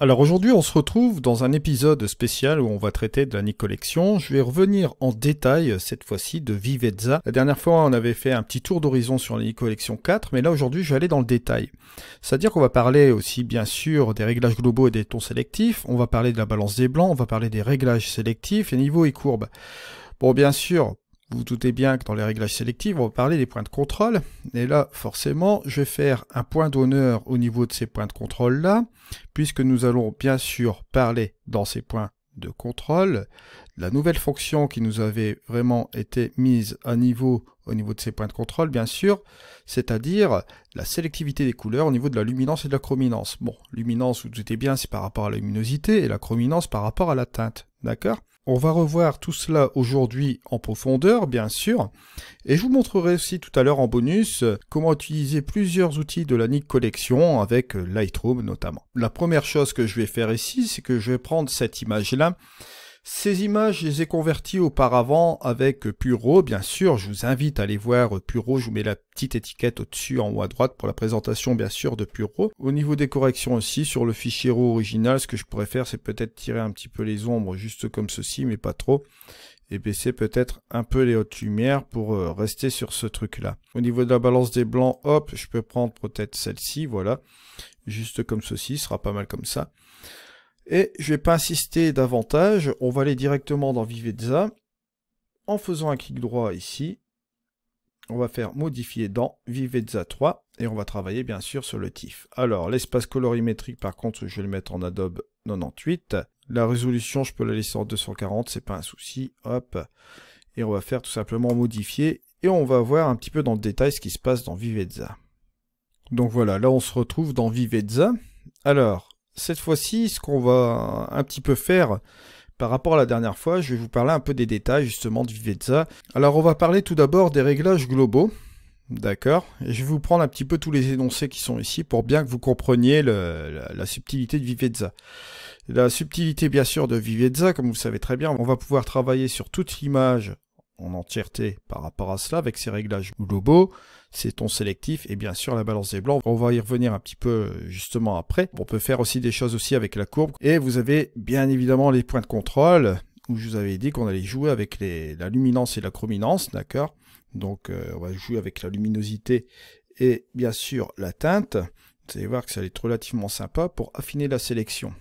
Alors aujourd'hui, on se retrouve dans un épisode spécial où on va traiter de la Nikolection. Je vais revenir en détail cette fois-ci de Vivezza. La dernière fois, on avait fait un petit tour d'horizon sur la Nikolection 4, mais là aujourd'hui, je vais aller dans le détail. C'est-à-dire qu'on va parler aussi bien sûr des réglages globaux et des tons sélectifs, on va parler de la balance des blancs, on va parler des réglages sélectifs et niveaux et courbes. Bon, bien sûr, vous vous doutez bien que dans les réglages sélectifs, on va parler des points de contrôle. Et là, forcément, je vais faire un point d'honneur au niveau de ces points de contrôle-là, puisque nous allons bien sûr parler dans ces points de contrôle, la nouvelle fonction qui nous avait vraiment été mise à niveau au niveau de ces points de contrôle, bien sûr, c'est-à-dire la sélectivité des couleurs au niveau de la luminance et de la chrominance. Bon, luminance, vous doutez bien, c'est par rapport à la luminosité, et la chrominance par rapport à la teinte, d'accord on va revoir tout cela aujourd'hui en profondeur, bien sûr, et je vous montrerai aussi tout à l'heure en bonus comment utiliser plusieurs outils de la NIC Collection avec euh, Lightroom notamment. La première chose que je vais faire ici, c'est que je vais prendre cette image-là ces images, je les ai converties auparavant avec Puro, bien sûr. Je vous invite à aller voir Puro. Je vous mets la petite étiquette au-dessus, en haut à droite, pour la présentation, bien sûr, de Puro. Au niveau des corrections aussi, sur le fichier RAW original, ce que je pourrais faire, c'est peut-être tirer un petit peu les ombres, juste comme ceci, mais pas trop et baisser peut-être un peu les hautes lumières pour euh, rester sur ce truc là. Au niveau de la balance des blancs, hop, je peux prendre peut-être celle-ci, voilà, juste comme ceci, sera pas mal comme ça. Et je ne vais pas insister davantage, on va aller directement dans Viveza. en faisant un clic droit ici. On va faire modifier dans Viveza 3 et on va travailler bien sûr sur le TIFF. Alors l'espace colorimétrique par contre je vais le mettre en Adobe 98. La résolution je peux la laisser en 240, c'est pas un souci. Hop. Et on va faire tout simplement modifier et on va voir un petit peu dans le détail ce qui se passe dans Viveza. Donc voilà, là on se retrouve dans Viveza. Alors, cette fois-ci, ce qu'on va un petit peu faire par rapport à la dernière fois, je vais vous parler un peu des détails justement de Vivezza. Alors on va parler tout d'abord des réglages globaux. D'accord Je vais vous prendre un petit peu tous les énoncés qui sont ici pour bien que vous compreniez la, subtilité de Vivezza. La subtilité bien sûr de Vivezza, comme vous savez très bien, on va pouvoir travailler sur toute l'image en entièreté par rapport à cela avec ces réglages globaux c'est ton sélectif et bien sûr la balance des blancs. On va y revenir un petit peu euh, justement après. On peut faire aussi des choses aussi avec la courbe. Et vous avez bien évidemment les points de contrôle où je vous avais dit qu'on allait jouer avec la luminance et la chrominance, d'accord Donc euh, on va jouer avec la luminosité et bien sûr la teinte. Vous allez voir que ça va être relativement sympa pour affiner la sélection.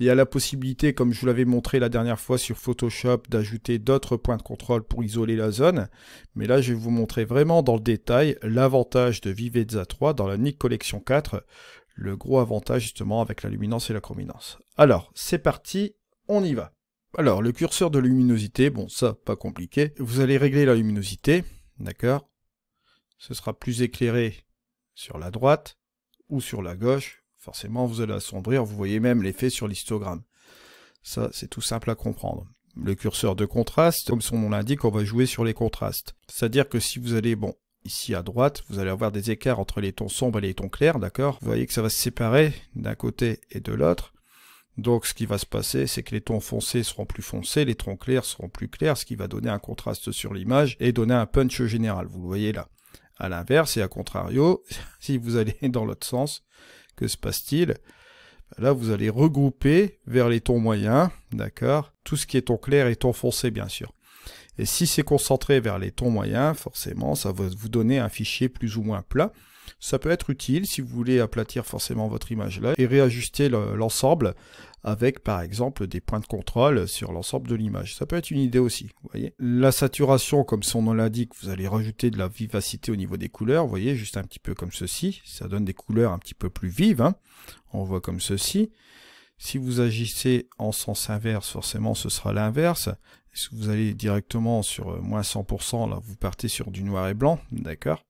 Il y a la possibilité, comme je vous l'avais montré la dernière fois sur Photoshop, d'ajouter d'autres points de contrôle pour isoler la zone. Mais là, je vais vous montrer vraiment dans le détail l'avantage de Vivezza 3 dans la NIC Collection 4. Le gros avantage justement avec la luminance et la chrominance. Alors, c'est parti, on y va. Alors, le curseur de luminosité, bon ça, pas compliqué. Vous allez régler la luminosité, d'accord Ce sera plus éclairé sur la droite ou sur la gauche, forcément vous allez assombrir, vous voyez même l'effet sur l'histogramme. Ça, c'est tout simple à comprendre. Le curseur de contraste, comme son nom l'indique, on va jouer sur les contrastes. C'est-à-dire que si vous allez, bon, ici à droite, vous allez avoir des écarts entre les tons sombres et les tons clairs, d'accord Vous voyez que ça va se séparer d'un côté et de l'autre. Donc ce qui va se passer, c'est que les tons foncés seront plus foncés, les tons clairs seront plus clairs, ce qui va donner un contraste sur l'image et donner un punch général, vous le voyez là. À l'inverse et à contrario, si vous allez dans l'autre sens, que se passe-t-il ben Là, vous allez regrouper vers les tons moyens, d'accord Tout ce qui est ton clair et ton foncé, bien sûr. Et si c'est concentré vers les tons moyens, forcément, ça va vous donner un fichier plus ou moins plat. Ça peut être utile si vous voulez aplatir forcément votre image là et réajuster l'ensemble avec par exemple des points de contrôle sur l'ensemble de l'image. Ça peut être une idée aussi, vous voyez. La saturation, comme son nom l'indique, vous allez rajouter de la vivacité au niveau des couleurs, vous voyez, juste un petit peu comme ceci. Ça donne des couleurs un petit peu plus vives, hein. on voit comme ceci. Si vous agissez en sens inverse, forcément ce sera l'inverse. Si vous allez directement sur euh, moins 100%, là vous partez sur du noir et blanc, d'accord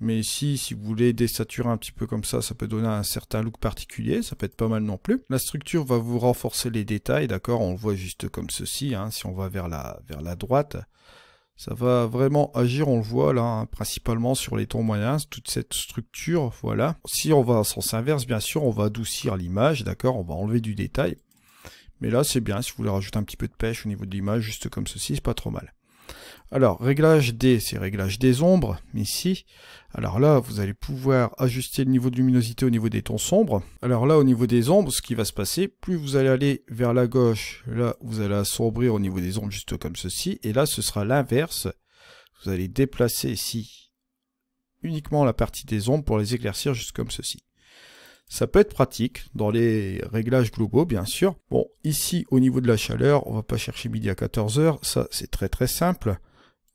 mais ici, si vous voulez désaturer un petit peu comme ça, ça peut donner un certain look particulier, ça peut être pas mal non plus. La structure va vous renforcer les détails, d'accord On le voit juste comme ceci, hein, si on va vers la, vers la droite. Ça va vraiment agir, on le voit là, hein, principalement sur les tons moyens, toute cette structure, voilà. Si on va en sens inverse, bien sûr, on va adoucir l'image, d'accord On va enlever du détail. Mais là, c'est bien, si vous voulez rajouter un petit peu de pêche au niveau de l'image, juste comme ceci, c'est pas trop mal. Alors, réglage D, c'est réglage des ombres, ici. Alors là, vous allez pouvoir ajuster le niveau de luminosité au niveau des tons sombres. Alors là, au niveau des ombres, ce qui va se passer, plus vous allez aller vers la gauche, là, vous allez assombrir au niveau des ombres, juste comme ceci. Et là, ce sera l'inverse. Vous allez déplacer ici uniquement la partie des ombres pour les éclaircir juste comme ceci. Ça peut être pratique dans les réglages globaux, bien sûr. Bon, ici, au niveau de la chaleur, on va pas chercher midi à 14h. Ça, c'est très très simple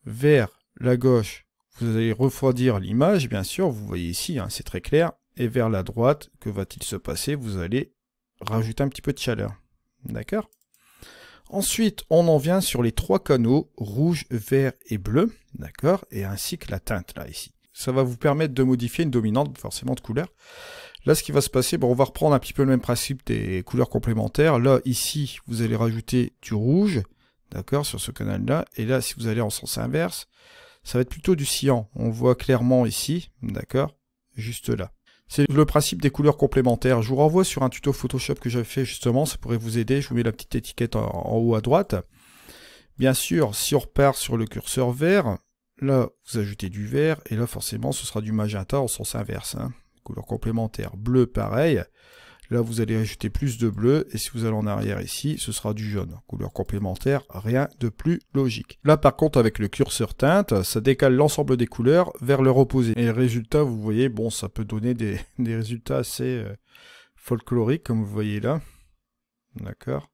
vers la gauche, vous allez refroidir l'image, bien sûr, vous voyez ici, hein, c'est très clair. Et vers la droite, que va-t-il se passer Vous allez rajouter un petit peu de chaleur. D'accord Ensuite, on en vient sur les trois canaux, rouge, vert et bleu, d'accord Et ainsi que la teinte, là, ici. Ça va vous permettre de modifier une dominante, forcément, de couleur. Là, ce qui va se passer, bon, on va reprendre un petit peu le même principe des couleurs complémentaires. Là, ici, vous allez rajouter du rouge, D'accord Sur ce canal-là. Et là, si vous allez en sens inverse, ça va être plutôt du cyan. On voit clairement ici, d'accord Juste là. C'est le principe des couleurs complémentaires. Je vous renvoie sur un tuto Photoshop que j'avais fait justement, ça pourrait vous aider. Je vous mets la petite étiquette en, haut à droite. Bien sûr, si on repart sur le curseur vert, là, vous ajoutez du vert, et là, forcément, ce sera du magenta en sens inverse. Hein. Couleur complémentaire. Bleu, pareil. Là, vous allez ajouter plus de bleu. Et si vous allez en arrière ici, ce sera du jaune. Couleur complémentaire, rien de plus logique. Là, par contre, avec le curseur teinte, ça décale l'ensemble des couleurs vers leur opposé. Et le résultat, vous voyez, bon, ça peut donner des, résultats assez euh, folkloriques, comme vous voyez là. D'accord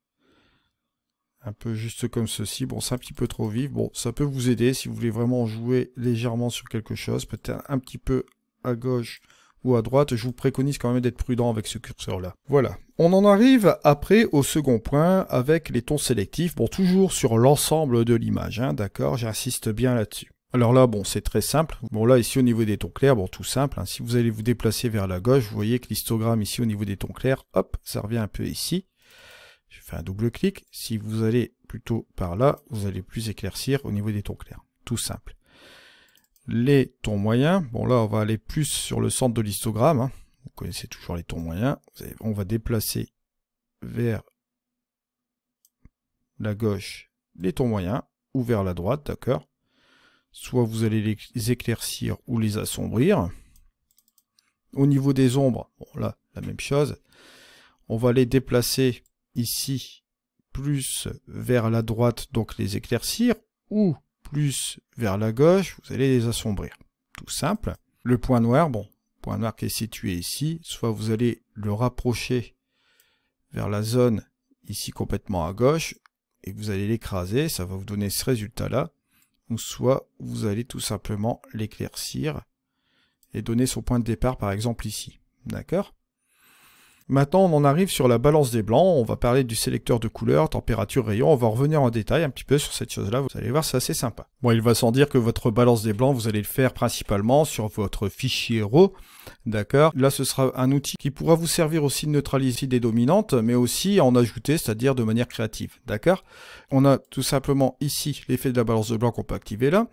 un peu juste comme ceci. Bon, c'est un petit peu trop vif. Bon, ça peut vous aider si vous voulez vraiment jouer légèrement sur quelque chose, peut-être un petit peu à gauche, ou à droite, je vous préconise quand même d'être prudent avec ce curseur-là. Voilà. On en arrive après au second point avec les tons sélectifs, bon toujours sur l'ensemble de l'image, hein, d'accord, j'insiste bien là-dessus. Alors là, bon, c'est très simple. Bon, là, ici, au niveau des tons clairs, bon, tout simple. Hein. Si vous allez vous déplacer vers la gauche, vous voyez que l'histogramme, ici, au niveau des tons clairs, hop, ça revient un peu ici. Je fais un double clic. Si vous allez plutôt par là, vous allez plus éclaircir au niveau des tons clairs. Tout simple les tons moyens. Bon là, on va aller plus sur le centre de l'histogramme. Hein. Vous connaissez toujours les tons moyens. On va déplacer vers la gauche les tons moyens ou vers la droite, d'accord Soit vous allez les éclaircir ou les assombrir. Au niveau des ombres, bon là, la même chose. On va les déplacer ici plus vers la droite, donc les éclaircir, ou plus vers la gauche, vous allez les assombrir. Tout simple. Le point noir, bon, point noir qui est situé ici, soit vous allez le rapprocher vers la zone ici complètement à gauche, et vous allez l'écraser, ça va vous donner ce résultat-là, ou soit vous allez tout simplement l'éclaircir et donner son point de départ par exemple ici. D'accord Maintenant, on en arrive sur la balance des blancs. On va parler du sélecteur de couleurs, température, rayon. On va revenir en détail un petit peu sur cette chose-là. Vous allez voir, c'est assez sympa. Bon, il va sans dire que votre balance des blancs, vous allez le faire principalement sur votre fichier RAW. D'accord Là, ce sera un outil qui pourra vous servir aussi de neutraliser des dominantes, mais aussi en ajouter, c'est-à-dire de manière créative. D'accord On a tout simplement ici l'effet de la balance de blanc qu'on peut activer là.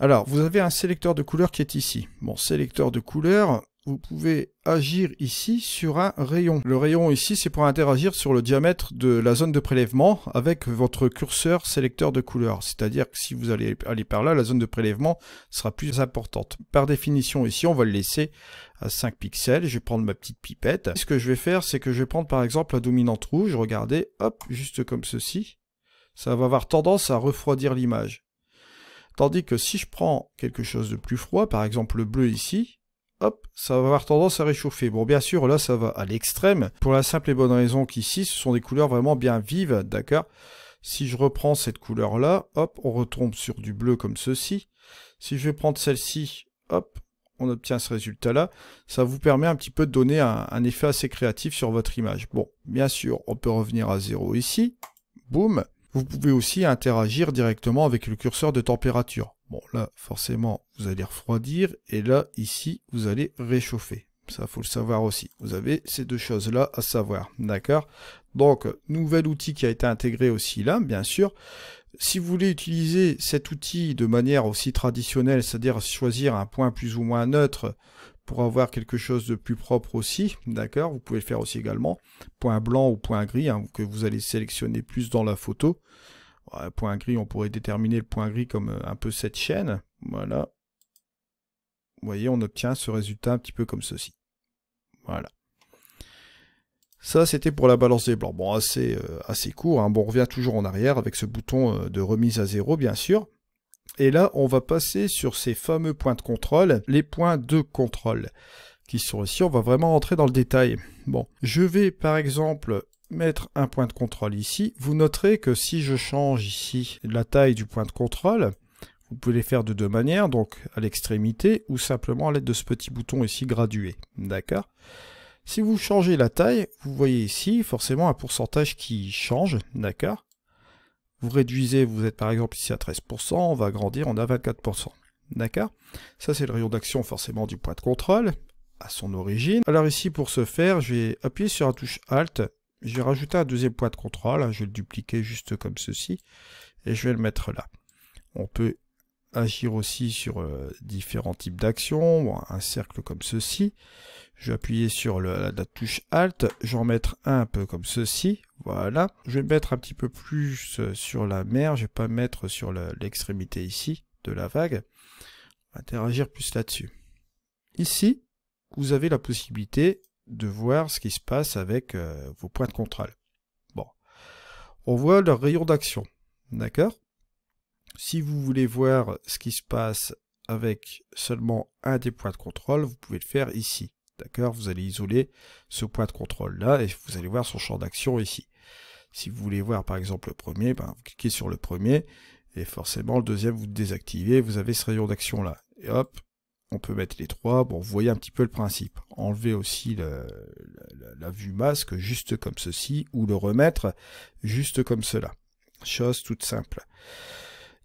Alors, vous avez un sélecteur de couleurs qui est ici. Bon, sélecteur de couleurs, vous pouvez agir ici sur un rayon. Le rayon ici, c'est pour interagir sur le diamètre de la zone de prélèvement avec votre curseur sélecteur de couleur. C'est-à-dire que si vous allez aller par là, la zone de prélèvement sera plus importante. Par définition, ici, on va le laisser à 5 pixels. Je vais prendre ma petite pipette. Ce que je vais faire, c'est que je vais prendre par exemple la dominante rouge. Regardez, hop, juste comme ceci. Ça va avoir tendance à refroidir l'image. Tandis que si je prends quelque chose de plus froid, par exemple le bleu ici, hop, ça va avoir tendance à réchauffer. Bon, bien sûr, là, ça va à l'extrême, pour la simple et bonne raison qu'ici, ce sont des couleurs vraiment bien vives, d'accord Si je reprends cette couleur-là, hop, on retombe sur du bleu comme ceci. Si je vais prendre celle-ci, hop, on obtient ce résultat-là. Ça vous permet un petit peu de donner un, effet assez créatif sur votre image. Bon, bien sûr, on peut revenir à zéro ici. Boum vous pouvez aussi interagir directement avec le curseur de température. Bon, là, forcément, vous allez refroidir. Et là, ici, vous allez réchauffer. Ça, faut le savoir aussi. Vous avez ces deux choses-là à savoir. D'accord Donc, nouvel outil qui a été intégré aussi là, bien sûr. Si vous voulez utiliser cet outil de manière aussi traditionnelle, c'est-à-dire choisir un point plus ou moins neutre pour avoir quelque chose de plus propre aussi, d'accord Vous pouvez le faire aussi également. Point blanc ou point gris, hein, que vous allez sélectionner plus dans la photo. Euh, point gris, on pourrait déterminer le point gris comme euh, un peu cette chaîne. Voilà. Vous voyez, on obtient ce résultat un petit peu comme ceci. Voilà. Ça, c'était pour la balance des blancs. Bon, assez, euh, assez court. Hein. Bon, on revient toujours en arrière avec ce bouton de remise à zéro, bien sûr. Et là, on va passer sur ces fameux points de contrôle, les points de contrôle qui sont ici. On va vraiment rentrer dans le détail. Bon, je vais par exemple mettre un point de contrôle ici. Vous noterez que si je change ici la taille du point de contrôle, vous pouvez les faire de deux manières, donc à l'extrémité ou simplement à l'aide de ce petit bouton ici gradué. D'accord Si vous changez la taille, vous voyez ici forcément un pourcentage qui change. D'accord Vous réduisez, vous êtes par exemple ici à 13%, on va agrandir, on a 24%. D'accord Ça c'est le rayon d'action forcément du point de contrôle à son origine. Alors ici pour ce faire, je vais appuyer sur la touche Alt vais rajouté un deuxième point de contrôle, hein, je vais le dupliquer juste comme ceci, et je vais le mettre là. On peut agir aussi sur euh, différents types d'actions, un cercle comme ceci. Je vais appuyer sur la, touche Alt, je vais en mettre un, peu comme ceci, voilà. Je vais mettre un petit peu plus euh, sur la mer, je ne vais pas mettre sur l'extrémité ici de la vague. On va interagir plus là-dessus. Ici, vous avez la possibilité de voir ce qui se passe avec euh, vos points de contrôle. Bon. On voit leur rayon d'action. D'accord Si vous voulez voir ce qui se passe avec seulement un des points de contrôle, vous pouvez le faire ici. D'accord Vous allez isoler ce point de contrôle là et vous allez voir son champ d'action ici. Si vous voulez voir par exemple le premier, ben, vous cliquez sur le premier et forcément le deuxième vous désactivez, vous avez ce rayon d'action là. Et hop, on peut mettre les trois. Bon, vous voyez un petit peu le principe. Enlever aussi la, vue masque juste comme ceci ou le remettre juste comme cela. Chose toute simple.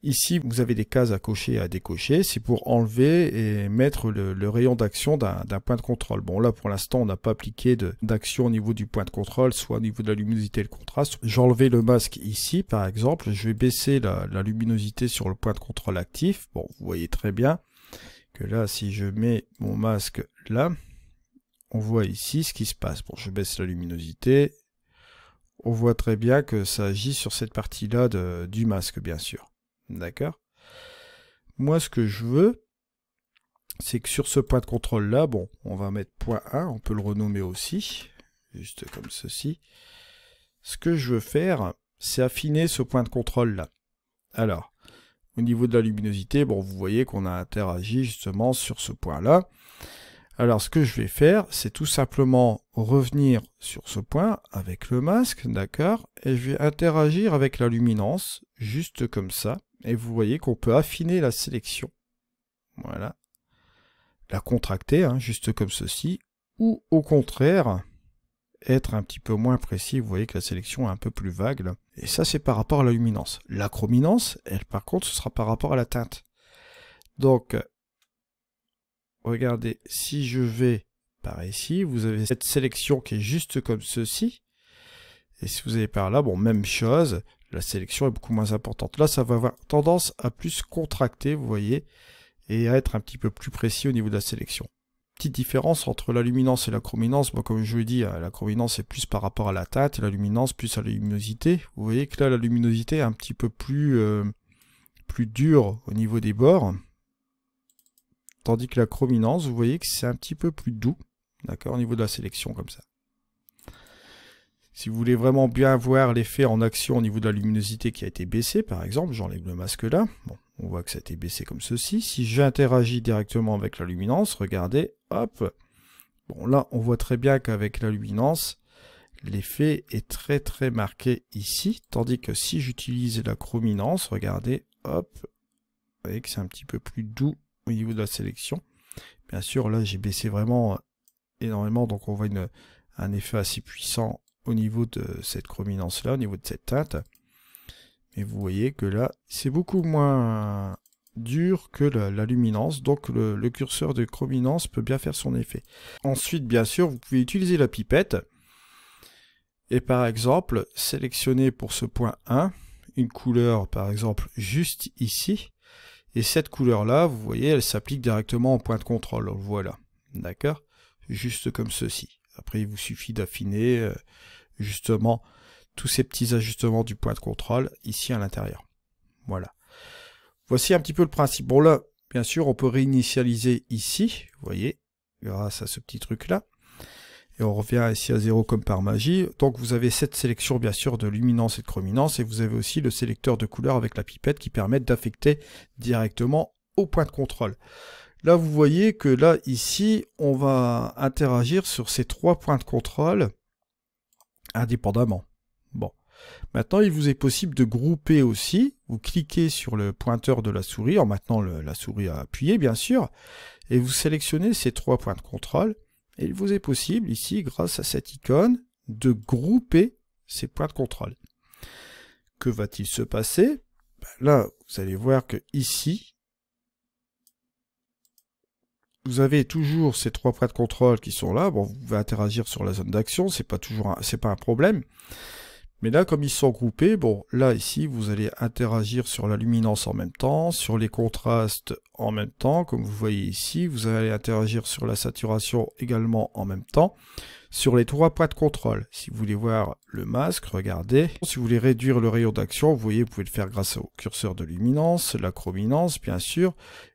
Ici, vous avez des cases à cocher et à décocher. C'est pour enlever et mettre le, rayon d'action d'un point de contrôle. Bon, là, pour l'instant, on n'a pas appliqué d'action au niveau du point de contrôle, soit au niveau de la luminosité et le contraste. J'enlevais le masque ici, par exemple. Je vais baisser la, la, luminosité sur le point de contrôle actif. Bon, vous voyez très bien là, si je mets mon masque là, on voit ici ce qui se passe. Bon, je baisse la luminosité. On voit très bien que ça agit sur cette partie-là du masque, bien sûr. D'accord Moi, ce que je veux, c'est que sur ce point de contrôle-là, bon, on va mettre point 1, on peut le renommer aussi, juste comme ceci. Ce que je veux faire, c'est affiner ce point de contrôle-là. Alors, au niveau de la luminosité, bon, vous voyez qu'on a interagi justement sur ce point-là. Alors ce que je vais faire, c'est tout simplement revenir sur ce point avec le masque, d'accord Et je vais interagir avec la luminance, juste comme ça. Et vous voyez qu'on peut affiner la sélection. Voilà. La contracter, hein, juste comme ceci. Ou au contraire, être un petit peu moins précis. Vous voyez que la sélection est un peu plus vague. Et ça, c'est par rapport à la luminance. L'acrominance, elle, par contre, ce sera par rapport à la teinte. Donc, regardez, si je vais par ici, vous avez cette sélection qui est juste comme ceci. Et si vous allez par là, bon, même chose, la sélection est beaucoup moins importante. Là, ça va avoir tendance à plus contracter, vous voyez, et à être un petit peu plus précis au niveau de la sélection petite différence entre la luminance et la chrominance. comme je vous l'ai dit, la chrominance est plus par rapport à la teinte la luminance plus à la luminosité. Vous voyez que là, la luminosité est un petit peu plus, euh, plus dure au niveau des bords. Tandis que la chrominance, vous voyez que c'est un petit peu plus doux, d'accord, au niveau de la sélection comme ça. Si vous voulez vraiment bien voir l'effet en action au niveau de la luminosité qui a été baissée, par exemple, j'enlève le masque là. Bon, on voit que ça a été baissé comme ceci. Si j'interagis directement avec la luminance, regardez, hop. Bon, là, on voit très bien qu'avec la luminance, l'effet est très très marqué ici. Tandis que si j'utilise la chrominance, regardez, hop. Vous voyez que c'est un petit peu plus doux au niveau de la sélection. Bien sûr, là, j'ai baissé vraiment euh, énormément, donc on voit une, un effet assez puissant au niveau de cette chrominance là, au niveau de cette teinte. Et vous voyez que là, c'est beaucoup moins dur que la, luminance, donc le, curseur de chrominance peut bien faire son effet. Ensuite, bien sûr, vous pouvez utiliser la pipette, et par exemple, sélectionner pour ce point 1, une couleur par exemple juste ici, et cette couleur-là, vous voyez, elle s'applique directement au point de contrôle, voilà, d'accord Juste comme ceci. Après, il vous suffit d'affiner, euh, justement, tous ces petits ajustements du point de contrôle ici à l'intérieur. Voilà. Voici un petit peu le principe. Bon là, bien sûr, on peut réinitialiser ici, vous voyez, grâce à ce petit truc là. Et on revient ici à zéro comme par magie. Donc vous avez cette sélection bien sûr de luminance et de chrominance et vous avez aussi le sélecteur de couleur avec la pipette qui permet d'affecter directement au point de contrôle. Là vous voyez que là ici on va interagir sur ces trois points de contrôle indépendamment. Bon. Maintenant, il vous est possible de grouper aussi. Vous cliquez sur le pointeur de la souris, en maintenant la souris appuyée bien sûr, et vous sélectionnez ces trois points de contrôle. Et il vous est possible, ici, grâce à cette icône, de grouper ces points de contrôle. Que va-t-il se passer ben Là, vous allez voir que ici, vous avez toujours ces trois points de contrôle qui sont là. Bon, vous pouvez interagir sur la zone d'action, c'est pas c'est pas un problème. Mais là, comme ils sont groupés, bon, là, ici, vous allez interagir sur la luminance en même temps, sur les contrastes en même temps, comme vous voyez ici. Vous allez interagir sur la saturation également en même temps. Sur les trois points de contrôle, si vous voulez voir le masque, regardez. Si vous voulez réduire le rayon d'action, vous voyez, vous pouvez le faire grâce au curseur de luminance, la chrominance, bien sûr,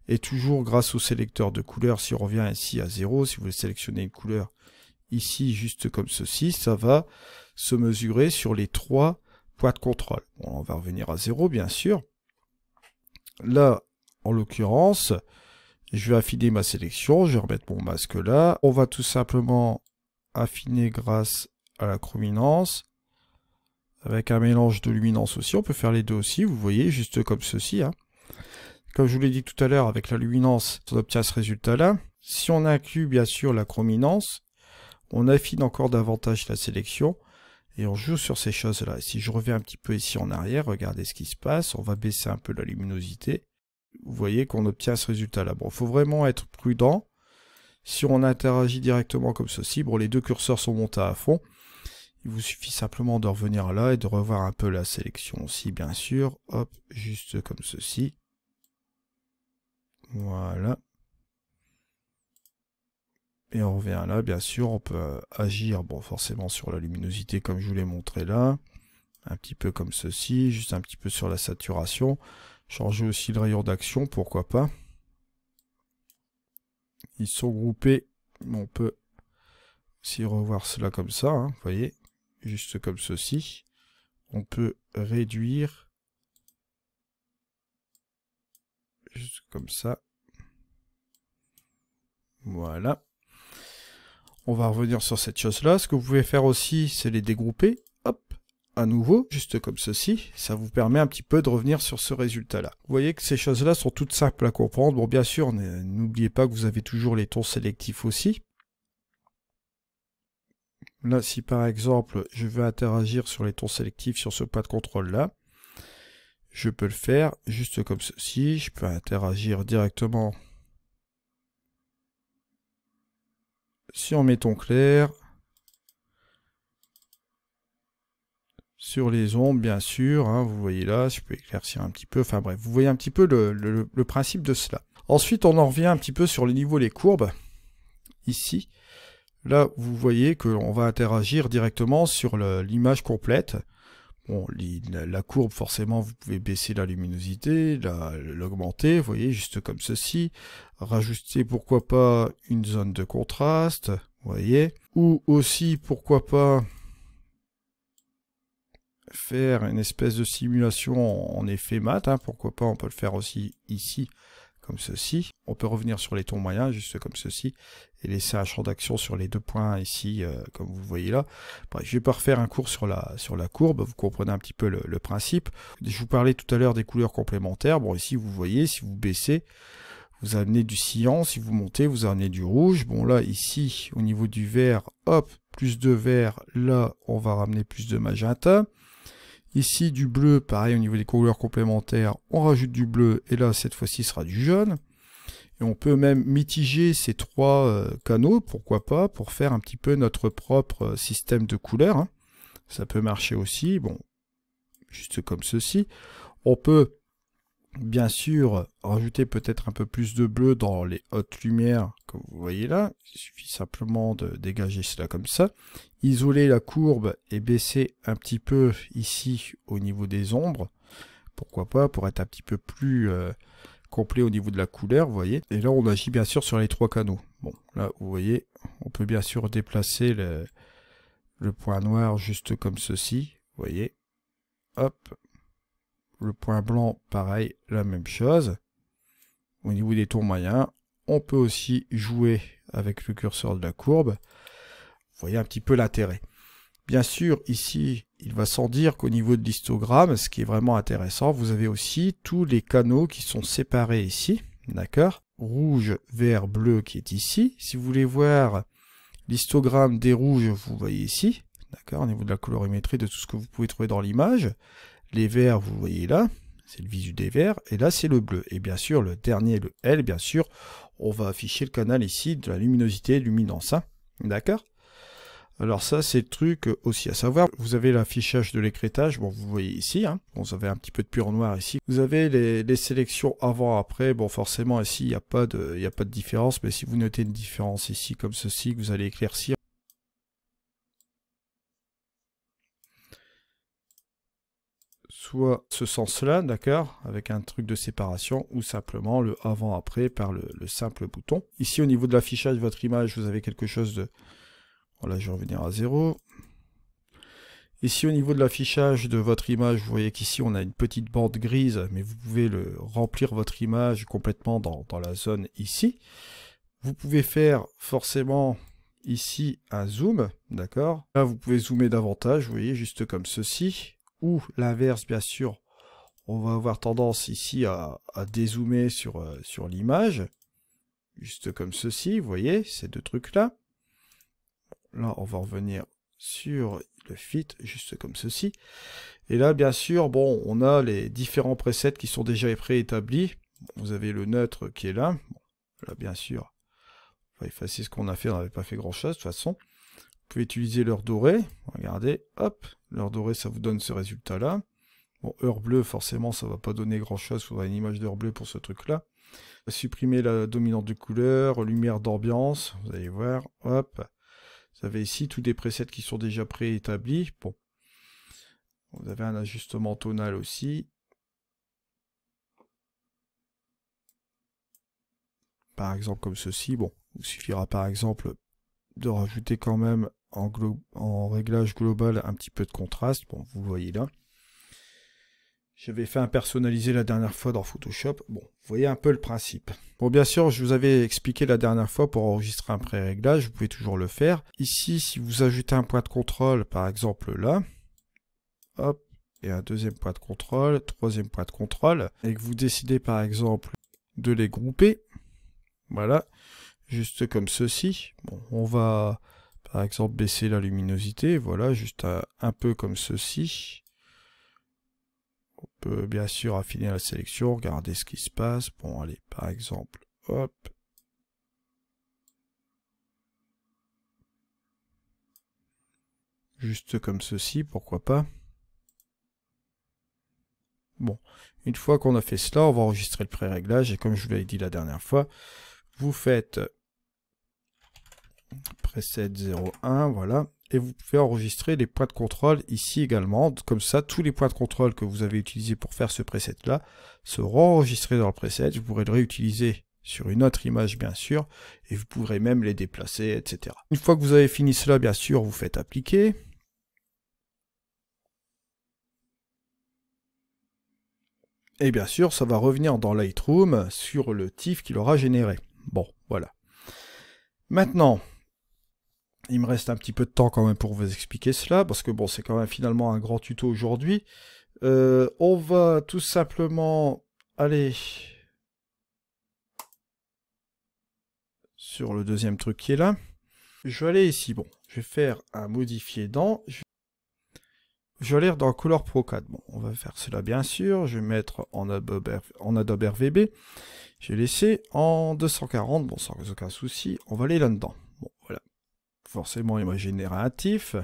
et toujours grâce au sélecteur de couleurs, si on revient ici à zéro, si vous voulez sélectionner une couleur ici, juste comme ceci, ça va se mesurer sur les trois points de contrôle. on va revenir à zéro, bien sûr. Là, en l'occurrence, je vais affiner ma sélection, je vais remettre mon masque là. On va tout simplement affiner grâce à la chrominance. Avec un mélange de luminance aussi, on peut faire les deux aussi, vous voyez, juste comme ceci. Hein. Comme je vous l'ai dit tout à l'heure, avec la luminance, on obtient ce résultat-là. Si on inclut bien sûr la chrominance, on affine encore davantage la sélection et on joue sur ces choses-là. Si je reviens un petit peu ici en arrière, regardez ce qui se passe. On va baisser un peu la luminosité. Vous voyez qu'on obtient ce résultat-là. Bon, il faut vraiment être prudent. Si on interagit directement comme ceci, bon, les deux curseurs sont montés à fond. Il vous suffit simplement de revenir là et de revoir un peu la sélection aussi, bien sûr. Hop, juste comme ceci. Voilà. Et on revient là, bien sûr, on peut euh, agir, bon, forcément sur la luminosité comme je vous l'ai montré là, un petit peu comme ceci, juste un petit peu sur la saturation, changer aussi le rayon d'action, pourquoi pas. Ils sont groupés, on peut aussi revoir cela comme ça, hein, vous voyez, juste comme ceci. On peut réduire, juste comme ça. Voilà. On va revenir sur cette chose-là. Ce que vous pouvez faire aussi, c'est les dégrouper. Hop, à nouveau, juste comme ceci. Ça vous permet un petit peu de revenir sur ce résultat-là. Vous voyez que ces choses-là sont toutes simples à comprendre. Bon, bien sûr, n'oubliez pas que vous avez toujours les tons sélectifs aussi. Là, si par exemple, je veux interagir sur les tons sélectifs sur ce pas de contrôle-là, je peux le faire juste comme ceci. Je peux interagir directement si on met ton clair, sur les ombres, bien sûr. Hein, vous voyez là, je peux éclaircir un petit peu. Enfin bref, vous voyez un petit peu le, principe de cela. Ensuite, on en revient un petit peu sur le niveau des courbes. Ici, là, vous voyez que va interagir directement sur l'image complète. Bon, la courbe, forcément, vous pouvez baisser la luminosité, l'augmenter, vous voyez, juste comme ceci. Rajuster, pourquoi pas, une zone de contraste, vous voyez. Ou aussi, pourquoi pas, faire une espèce de simulation en effet mat. Hein, pourquoi pas, on peut le faire aussi ici comme ceci. On peut revenir sur les tons moyens, juste comme ceci, et laisser un champ d'action sur les deux points ici, euh, comme vous voyez là. je je vais pas refaire un cours sur la, sur la courbe, vous comprenez un petit peu le, le principe. Je vous parlais tout à l'heure des couleurs complémentaires. Bon, ici, vous voyez, si vous baissez, vous amenez du cyan, si vous montez, vous amenez du rouge. Bon, là, ici, au niveau du vert, hop, plus de vert, là, on va ramener plus de magenta. Ici, du bleu, pareil, au niveau des couleurs complémentaires, on rajoute du bleu, et là, cette fois-ci, sera du jaune. Et on peut même mitiger ces trois euh, canaux, pourquoi pas, pour faire un petit peu notre propre euh, système de couleurs. Hein. Ça peut marcher aussi, bon, juste comme ceci. On peut Bien sûr, rajouter peut-être un peu plus de bleu dans les hautes lumières, comme vous voyez là. Il suffit simplement de dégager cela comme ça. Isoler la courbe et baisser un petit peu ici au niveau des ombres. Pourquoi pas, pour être un petit peu plus euh, complet au niveau de la couleur, vous voyez. Et là, on agit bien sûr sur les trois canaux. Bon, là, vous voyez, on peut bien sûr déplacer le, le point noir juste comme ceci, vous voyez. Hop, le point blanc, pareil, la même chose. Au niveau des tons moyens, on peut aussi jouer avec le curseur de la courbe. Vous voyez un petit peu l'intérêt. Bien sûr, ici, il va sans dire qu'au niveau de l'histogramme, ce qui est vraiment intéressant, vous avez aussi tous les canaux qui sont séparés ici, d'accord Rouge, vert, bleu qui est ici. Si vous voulez voir l'histogramme des rouges, vous voyez ici, d'accord Au niveau de la colorimétrie, de tout ce que vous pouvez trouver dans l'image. Les verts, vous voyez là, c'est le visu des verts, et là c'est le bleu. Et bien sûr, le dernier, le L, bien sûr, on va afficher le canal ici de la luminosité, luminance. Hein. D'accord alors ça, c'est le truc aussi à savoir. Vous avez l'affichage de l'écrétage, bon, vous voyez ici, hein. vous avez un petit peu de pur noir ici. Vous avez les, sélections avant-après, bon, forcément, ici, il n'y a, a pas de différence, mais si vous notez une différence ici, comme ceci, que vous allez éclaircir, soit ce sens-là, d'accord, avec un truc de séparation, ou simplement le avant-après par le, simple bouton. Ici, au niveau de l'affichage de votre image, vous avez quelque chose de... Voilà, je vais revenir à zéro. Ici, au niveau de l'affichage de votre image, vous voyez qu'ici, on a une petite bande grise, mais vous pouvez le remplir votre image complètement dans, dans la zone ici. Vous pouvez faire forcément ici un zoom, d'accord Là, vous pouvez zoomer davantage, vous voyez, juste comme ceci l'inverse bien sûr, on va avoir tendance ici à, dézoomer sur, euh, sur l'image, juste comme ceci, vous voyez, ces deux trucs-là. Là, on va revenir sur le fit, juste comme ceci. Et là, bien sûr, bon, on a les différents presets qui sont déjà préétablis. Vous avez le neutre qui est là. là, bien sûr, on va effacer ce qu'on a fait, on n'avait pas fait grand-chose de toute façon. Vous pouvez utiliser l'heure dorée. Regardez, hop, l'heure dorée, ça vous donne ce résultat-là. Bon, heure bleue, forcément, ça ne va pas donner grand-chose. Il faudra une image d'heure bleue pour ce truc-là. Supprimer la dominante de couleur, lumière d'ambiance. Vous allez voir, hop. Vous avez ici tous des presets qui sont déjà préétablis. Bon. Vous avez un ajustement tonal aussi. Par exemple comme ceci. Bon, il suffira par exemple de rajouter quand même en, réglage global un petit peu de contraste. Bon, vous voyez là. J'avais fait un personnalisé la dernière fois dans Photoshop. Bon, vous voyez un peu le principe. Bon, bien sûr, je vous avais expliqué la dernière fois pour enregistrer un pré-réglage, vous pouvez toujours le faire. Ici, si vous ajoutez un point de contrôle, par exemple là, hop, et un deuxième point de contrôle, troisième point de contrôle, et que vous décidez par exemple de les grouper, voilà, juste comme ceci. Bon, on va exemple, baisser la luminosité, voilà, juste un peu comme ceci. On peut bien sûr affiner la sélection, regarder ce qui se passe. Bon, allez, par exemple, hop. Juste comme ceci, pourquoi pas. Bon, une fois qu'on a fait cela, on va enregistrer le pré-réglage et comme je vous l'ai dit la dernière fois, vous faites preset 01, voilà. Et vous pouvez enregistrer les points de contrôle ici également. Comme ça, tous les points de contrôle que vous avez utilisés pour faire ce preset-là seront enregistrés dans le preset. Vous pourrez le réutiliser sur une autre image bien sûr, et vous pourrez même les déplacer, etc. Une fois que vous avez fini cela, bien sûr, vous faites appliquer. Et bien sûr, ça va revenir dans Lightroom sur le TIFF qu'il aura généré. Bon, voilà. Maintenant, il me reste un petit peu de temps quand même pour vous expliquer cela, parce que bon, c'est quand même finalement un grand tuto aujourd'hui. Euh, on va tout simplement aller sur le deuxième truc qui est là. Je vais aller ici, bon, je vais faire un modifier dans. Je, vais aller dans Color Pro 4. Bon, on va faire cela bien sûr. Je vais mettre en en Adobe RVB. Je vais laisser en 240, bon, sans aucun souci. On va aller là-dedans forcément génératif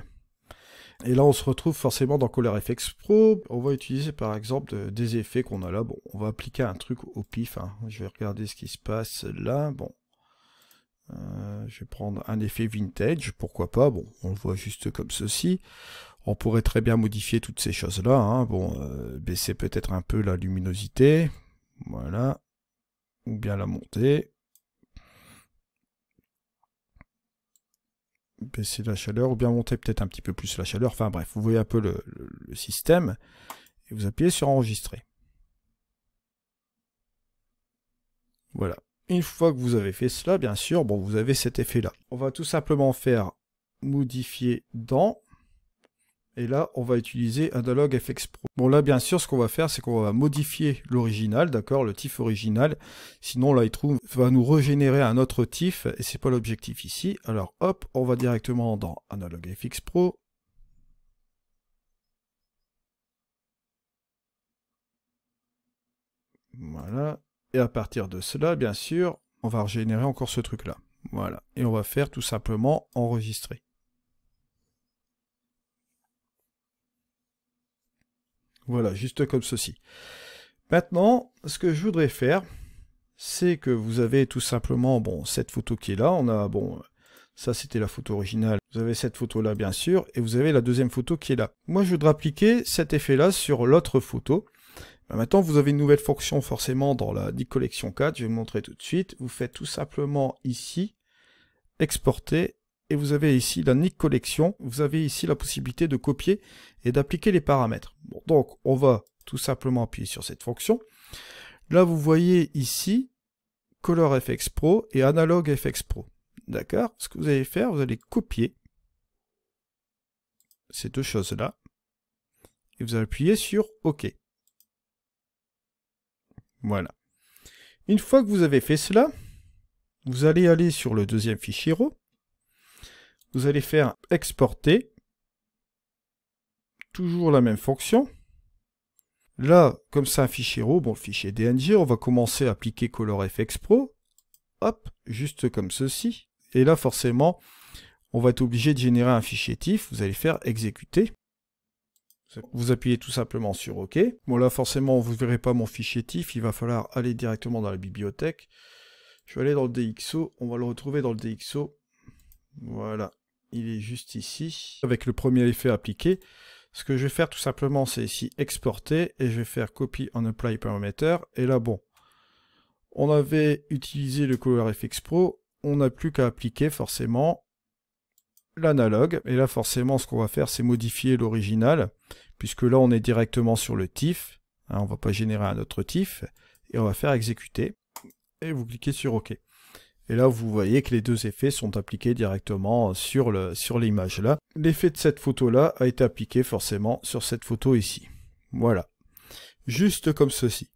Et là, on se retrouve forcément dans ColorFX Pro. On va utiliser par exemple des effets qu'on a là. Bon, on va appliquer un truc au pif. Hein. Je vais regarder ce qui se passe là. Bon, euh, je vais prendre un effet vintage. Pourquoi pas Bon, on le voit juste comme ceci. On pourrait très bien modifier toutes ces choses-là. Hein. Bon, euh, baisser peut-être un peu la luminosité. Voilà. Ou bien la monter. baisser la chaleur ou bien monter peut-être un petit peu plus la chaleur. Enfin bref, vous voyez un peu le, système et vous appuyez sur enregistrer. Voilà. Une fois que vous avez fait cela, bien sûr, bon, vous avez cet effet-là. On va tout simplement faire modifier dans et là, on va utiliser Analog FX Pro. Bon, là, bien sûr, ce qu'on va faire, c'est qu'on va modifier l'original, d'accord, le TIFF original. Sinon, Lightroom va nous régénérer un autre TIFF et c'est pas l'objectif ici. Alors, hop, on va directement dans Analog FX Pro. Voilà. Et à partir de cela, bien sûr, on va régénérer encore ce truc-là. Voilà. Et on va faire tout simplement enregistrer. Voilà, juste comme ceci. Maintenant, ce que je voudrais faire, c'est que vous avez tout simplement, bon, cette photo qui est là, on a, bon, ça c'était la photo originale, vous avez cette photo là bien sûr, et vous avez la deuxième photo qui est là. Moi je voudrais appliquer cet effet là sur l'autre photo. Ben, maintenant, vous avez une nouvelle fonction forcément dans la Collection 4, je vais vous montrer tout de suite. Vous faites tout simplement ici, exporter et vous avez ici la NIC collection. Vous avez ici la possibilité de copier et d'appliquer les paramètres. donc, on va tout simplement appuyer sur cette fonction. Là, vous voyez ici ColorFX Pro et AnalogFX Pro. D'accord Ce que vous allez faire, vous allez copier ces deux choses-là et vous allez appuyer sur OK. Voilà. Une fois que vous avez fait cela, vous allez aller sur le deuxième fichier RAW vous allez faire exporter. Toujours la même fonction. Là, comme c'est un fichier RAW, bon, le fichier DNG, on va commencer à appliquer ColorFX Pro. Hop, juste comme ceci. Et là, forcément, on va être obligé de générer un fichier TIFF. Vous allez faire exécuter. Vous appuyez tout simplement sur OK. Bon là forcément vous ne verrez pas mon fichier TIFF, il va falloir aller directement dans la bibliothèque. Je vais aller dans le DXO, on va le retrouver dans le DXO. Voilà il est juste ici. Avec le premier effet appliqué, ce que je vais faire tout simplement, c'est ici exporter et je vais faire copy on apply parameter. Et là, bon, on avait utilisé le ColorFX FX Pro, on n'a plus qu'à appliquer forcément l'analogue. Et là, forcément, ce qu'on va faire, c'est modifier l'original, puisque là, on est directement sur le TIFF. Hein, on ne va pas générer un autre TIFF. Et on va faire exécuter. Et vous cliquez sur OK. Et là, vous voyez que les deux effets sont appliqués directement sur l'image là. L'effet de cette photo là a été appliqué forcément sur cette photo ici. Voilà. Juste comme ceci.